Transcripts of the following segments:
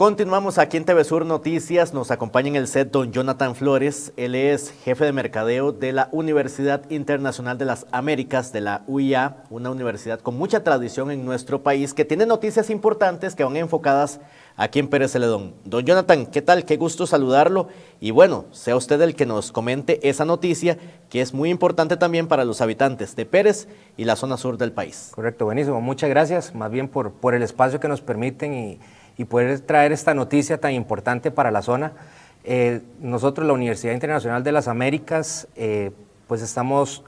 Continuamos aquí en TV Sur Noticias. Nos acompaña en el set don Jonathan Flores. Él es jefe de mercadeo de la Universidad Internacional de las Américas, de la UIA, una universidad con mucha tradición en nuestro país que tiene noticias importantes que van enfocadas aquí en Pérez Celedón. Don Jonathan, ¿qué tal? Qué gusto saludarlo. Y bueno, sea usted el que nos comente esa noticia que es muy importante también para los habitantes de Pérez y la zona sur del país. Correcto, buenísimo. Muchas gracias más bien por, por el espacio que nos permiten y y poder traer esta noticia tan importante para la zona. Eh, nosotros, la Universidad Internacional de las Américas, eh, pues estamos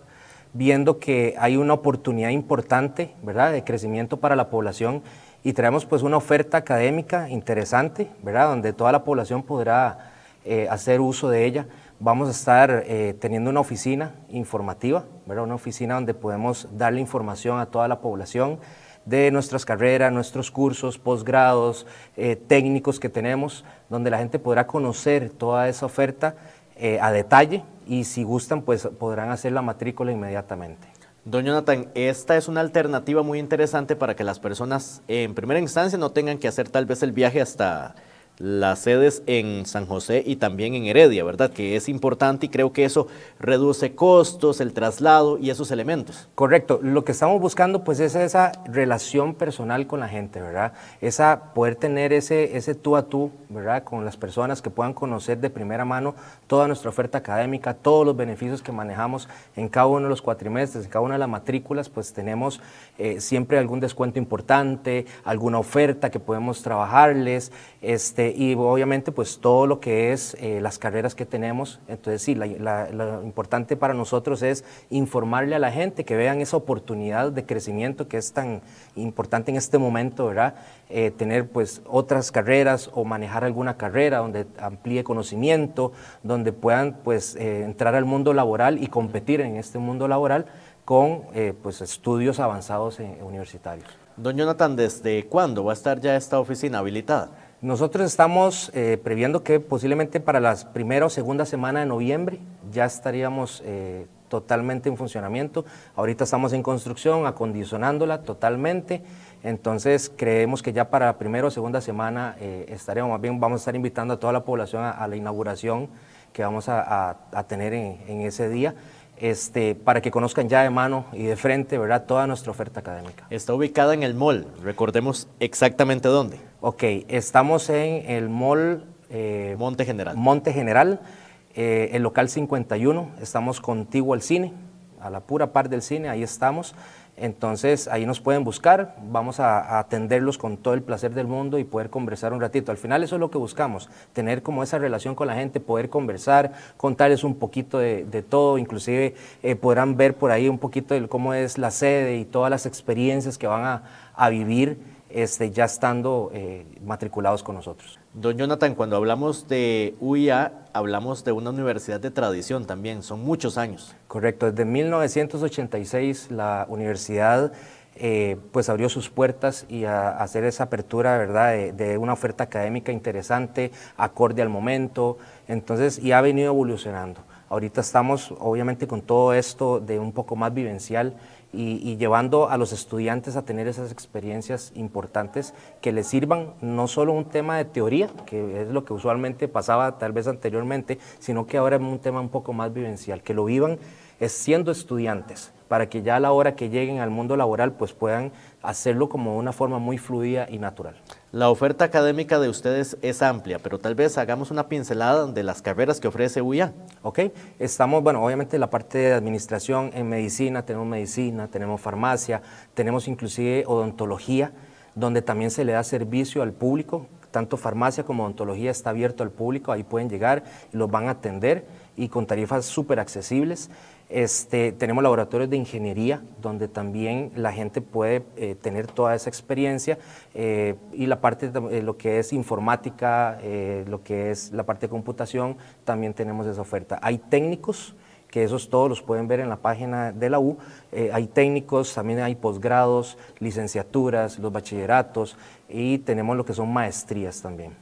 viendo que hay una oportunidad importante, ¿verdad?, de crecimiento para la población y traemos pues una oferta académica interesante, ¿verdad?, donde toda la población podrá eh, hacer uso de ella. Vamos a estar teniendo una oficina informativa, ¿verdad? una oficina donde podemos darle información a toda la población de nuestras carreras, nuestros cursos, posgrados, eh, técnicos que tenemos, donde la gente podrá conocer toda esa oferta eh, a detalle y si gustan, pues podrán hacer la matrícula inmediatamente. Don Jonathan, esta es una alternativa muy interesante para que las personas en primera instancia no tengan que hacer tal vez el viaje hasta las sedes en San José y también en Heredia, ¿verdad? Que es importante y creo que eso reduce costos, el traslado y esos elementos. Correcto, lo que estamos buscando pues es esa relación personal con la gente, ¿verdad? Esa poder tener ese, ese tú a tú, ¿verdad? Con las personas que puedan conocer de primera mano toda nuestra oferta académica, todos los beneficios que manejamos en cada uno de los cuatrimestres, en cada una de las matrículas, pues tenemos eh, siempre algún descuento importante, alguna oferta que podemos trabajarles, este este, y obviamente pues todo lo que es eh, las carreras que tenemos, entonces sí, lo importante para nosotros es informarle a la gente que vean esa oportunidad de crecimiento que es tan importante en este momento, ¿verdad? Eh, tener pues otras carreras o manejar alguna carrera donde amplíe conocimiento, donde puedan pues eh, entrar al mundo laboral y competir en este mundo laboral con pues, estudios avanzados universitarios. Don Jonathan, ¿desde cuándo va a estar ya esta oficina habilitada? Nosotros estamos eh, previendo que posiblemente para la primera o segunda semana de noviembre ya estaríamos eh, totalmente en funcionamiento. Ahorita estamos en construcción, acondicionándola totalmente. Entonces creemos que ya para la primera o segunda semana eh, estaríamos más bien vamos a estar invitando a toda la población a, la inauguración que vamos a, tener en, ese día este, para que conozcan ya de mano y de frente ¿verdad? toda nuestra oferta académica. Está ubicada en el mall, recordemos exactamente dónde. Ok, estamos en el mall eh, Monte General. Monte General, eh, el local 51, estamos contigo al cine, a la pura par del cine, ahí estamos. Entonces ahí nos pueden buscar, vamos a, atenderlos con todo el placer del mundo y poder conversar un ratito. Al final eso es lo que buscamos, tener como esa relación con la gente, poder conversar, contarles un poquito de, todo, inclusive eh, podrán ver por ahí un poquito de cómo es la sede y todas las experiencias que van a, vivir este, ya estando eh, matriculados con nosotros. Don Jonathan, cuando hablamos de UIA, hablamos de una universidad de tradición también, son muchos años. Correcto, desde 1986 la universidad eh, pues abrió sus puertas y a, hacer esa apertura, ¿verdad?, de, una oferta académica interesante, acorde al momento, entonces, y ha venido evolucionando. Ahorita estamos obviamente con todo esto de un poco más vivencial y, llevando a los estudiantes a tener esas experiencias importantes que les sirvan no solo un tema de teoría, que es lo que usualmente pasaba tal vez anteriormente, sino que ahora es un tema un poco más vivencial, que lo vivan es siendo estudiantes, para que ya a la hora que lleguen al mundo laboral pues puedan hacerlo como de una forma muy fluida y natural. La oferta académica de ustedes es amplia, pero tal vez hagamos una pincelada de las carreras que ofrece UIA. Ok, estamos, bueno, obviamente la parte de administración en medicina, tenemos medicina, tenemos farmacia, tenemos inclusive odontología, donde también se le da servicio al público, tanto farmacia como odontología está abierto al público, ahí pueden llegar y los van a atender y con tarifas súper accesibles. Este, tenemos laboratorios de ingeniería donde también la gente puede eh, tener toda esa experiencia eh, y la parte de eh, lo que es informática, lo que es la parte de computación, también tenemos esa oferta. Hay técnicos que esos todos los pueden ver en la página de la U. hay técnicos, también hay posgrados, licenciaturas, los bachilleratos y tenemos lo que son maestrías también.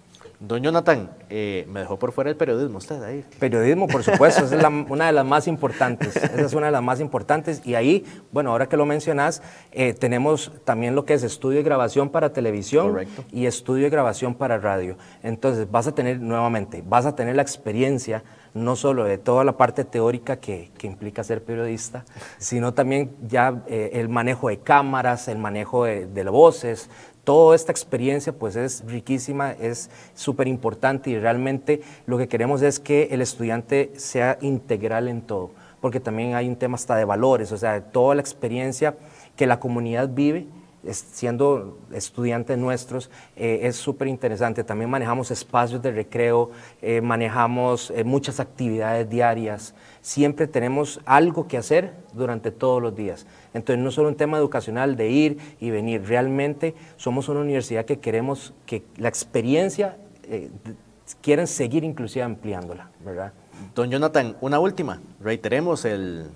Don Jonathan, eh, me dejó por fuera el periodismo usted ahí. Periodismo, por supuesto, es una de las más importantes. Esa es una de las más importantes. Y ahí, bueno, ahora que lo mencionas, eh, tenemos también lo que es estudio y grabación para televisión y estudio y grabación para radio. Entonces, vas a tener nuevamente, vas a tener la experiencia no solo de toda la parte teórica que, implica ser periodista, sino también ya eh, el manejo de cámaras, el manejo de, de las voces, toda esta experiencia pues es riquísima, es súper importante y realmente lo que queremos es que el estudiante sea integral en todo, porque también hay un tema hasta de valores, o sea, toda la experiencia que la comunidad vive siendo estudiantes nuestros, eh, es súper interesante. También manejamos espacios de recreo, eh, manejamos eh, muchas actividades diarias. Siempre tenemos algo que hacer durante todos los días. Entonces, no solo un tema educacional de ir y venir. Realmente somos una universidad que queremos que la experiencia, quieren seguir inclusive ampliándola, ¿verdad? Don Jonathan, una última. Reiteremos el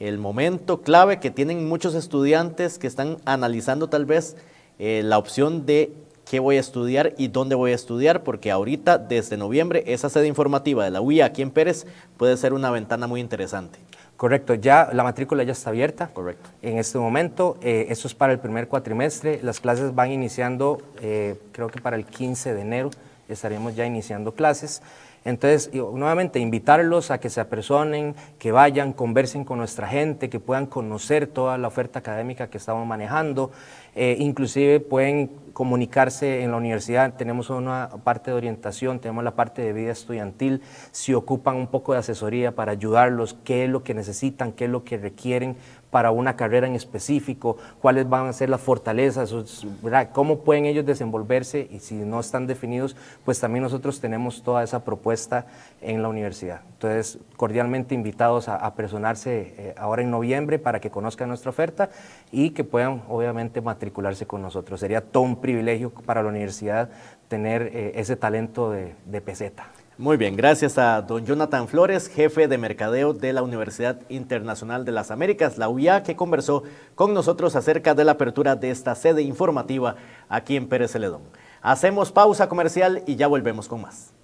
el momento clave que tienen muchos estudiantes que están analizando tal vez eh, la opción de qué voy a estudiar y dónde voy a estudiar, porque ahorita desde noviembre esa sede informativa de la UIA aquí en Pérez puede ser una ventana muy interesante. Correcto, ya la matrícula ya está abierta. Correcto. En este momento, esto eh, eso es para el primer cuatrimestre. Las clases van iniciando, eh, creo que para el 15 de enero estaremos ya iniciando clases. Entonces, nuevamente, invitarlos a que se apersonen, que vayan, conversen con nuestra gente, que puedan conocer toda la oferta académica que estamos manejando. Eh, inclusive pueden comunicarse en la universidad, tenemos una parte de orientación, tenemos la parte de vida estudiantil, si ocupan un poco de asesoría para ayudarlos, qué es lo que necesitan, qué es lo que requieren para una carrera en específico, cuáles van a ser las fortalezas, cómo pueden ellos desenvolverse y si no están definidos, pues también nosotros tenemos toda esa propuesta en la universidad. Entonces, cordialmente invitados a, personarse eh, ahora en noviembre para que conozcan nuestra oferta y que puedan obviamente matricularse con nosotros. Sería todo un privilegio para la universidad tener eh, ese talento de, de peseta. Muy bien, gracias a don Jonathan Flores, jefe de mercadeo de la Universidad Internacional de las Américas, la UIA, que conversó con nosotros acerca de la apertura de esta sede informativa aquí en Pérez Celedón. Hacemos pausa comercial y ya volvemos con más.